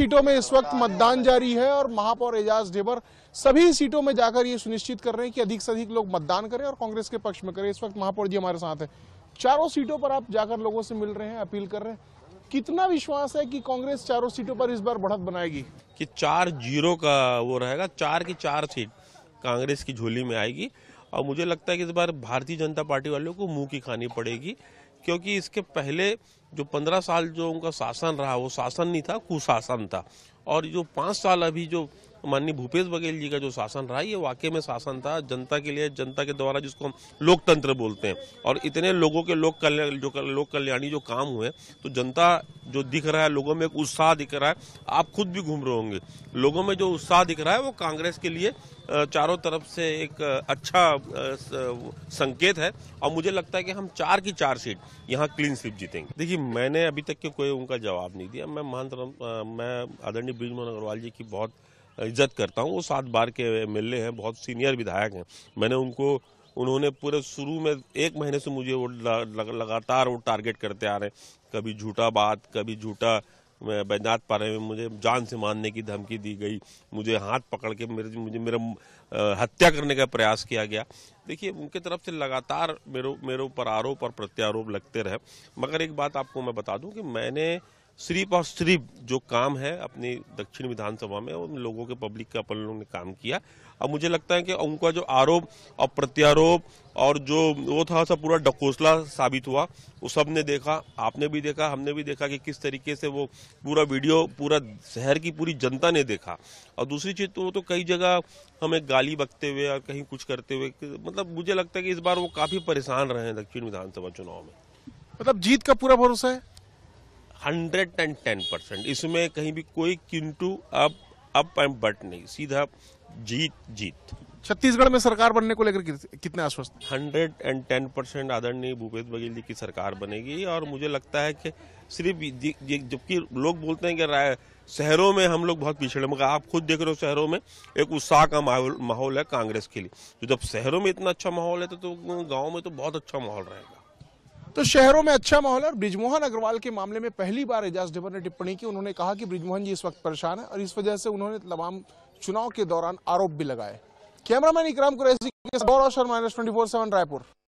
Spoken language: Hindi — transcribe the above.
सीटों में इस वक्त मतदान जारी है और महापौर एजाज ढेबर सभी सीटों में जाकर ये सुनिश्चित कर रहे हैं कि अधिक से अधिक लोग मतदान करें और कांग्रेस के पक्ष में करें इस वक्त महापौर जी हमारे साथ हैं चारों सीटों पर आप जाकर लोगों से मिल रहे हैं अपील कर रहे हैं कितना विश्वास है कि कांग्रेस चारों सीटों पर इस बार बढ़त बनाएगी कि चार जीरो का वो रहेगा चार की चार सीट कांग्रेस की झोली में आएगी और मुझे लगता है कि इस बार भारतीय जनता पार्टी वालों को मुंह की खानी पड़ेगी क्योंकि इसके पहले जो पंद्रह साल जो उनका शासन रहा वो शासन नहीं था कुशासन था और जो पाँच साल अभी जो माननीय भूपेश बघेल जी का जो शासन रहा ये वाकई में शासन था जनता के लिए जनता के द्वारा जिसको हम लोकतंत्र बोलते हैं और इतने लोगों के लोक कल्याण जो लोक कल्याणी जो काम हुए तो जनता जो दिख रहा है लोगों में एक उत्साह दिख रहा है आप खुद भी घूम रहे होंगे लोगों में जो उत्साह दिख रहा है वो कांग्रेस के लिए चारों तरफ से एक अच्छा संकेत है और मुझे लगता है कि हम चार की चार सीट यहाँ क्लीन स्लिप जीतेंगे देखिए मैंने अभी तक के कोई उनका जवाब नहीं दिया मैं मान मैं आदरणीय ब्रिजमोहन अग्रवाल जी की बहुत इज्जत करता हूँ वो सात बार के एम हैं बहुत सीनियर विधायक हैं मैंने उनको उन्होंने पूरे शुरू में एक महीने से मुझे वो लगातार वो टारगेट करते आ रहे हैं कभी झूठा बात कभी झूठा बैजनाथ पारे में मुझे जान से मारने की धमकी दी गई मुझे हाथ पकड़ के मेरे मुझे मेरा हत्या करने का प्रयास किया गया देखिए उनके तरफ से लगातार मेरे मेरे ऊपर आरोप और प्रत्यारोप लगते रहे मगर एक बात आपको मैं बता दूं कि मैंने सिर्फ और सिर्फ जो काम है अपनी दक्षिण विधानसभा में उन लोगों के पब्लिक के अपन लोगों ने काम किया अब मुझे लगता है कि उनका जो आरोप और प्रत्यारोप और जो वो था सब पूरा डकोसला साबित हुआ वो सब ने देखा आपने भी देखा हमने भी देखा कि किस तरीके से वो पूरा वीडियो पूरा शहर की पूरी जनता ने देखा और दूसरी चीज़ तो वो तो कई जगह हमें गाली बकते हुए और कहीं कुछ करते हुए मतलब मुझे लगता है कि इस बार वो काफ़ी परेशान रहे हैं दक्षिण विधानसभा चुनाव में मतलब जीत का पूरा भरोसा है हंड्रेड एंड टेन परसेंट इसमें कहीं भी कोई किंतु अब अप एंड बट नहीं सीधा जीत जीत छत्तीसगढ़ में सरकार बनने को लेकर कितने आश्वस्त हंड्रेड एंड टेन परसेंट आदरणीय भूपेश बघेल जी की सरकार बनेगी और मुझे लगता है कि सिर्फ जबकि लोग बोलते हैं कि शहरों में हम लोग बहुत पिछड़े मगर आप खुद देख रहे हो शहरों में एक उत्साह का माहौल है कांग्रेस के लिए तो जब शहरों में इतना अच्छा माहौल है तो, तो गाँव में तो बहुत अच्छा माहौल रहेगा तो शहरों में अच्छा माहौल है ब्रिजमोहन अग्रवाल के मामले में पहली बार एजाज डिबर ने टिप्पणी की उन्होंने कहा कि ब्रिजमोहन जी इस वक्त परेशान है और इस वजह से उन्होंने तमाम चुनाव के दौरान आरोप भी लगाए कैमरामैन इकराम कुरैसी और Sharma twenty four seven Raipur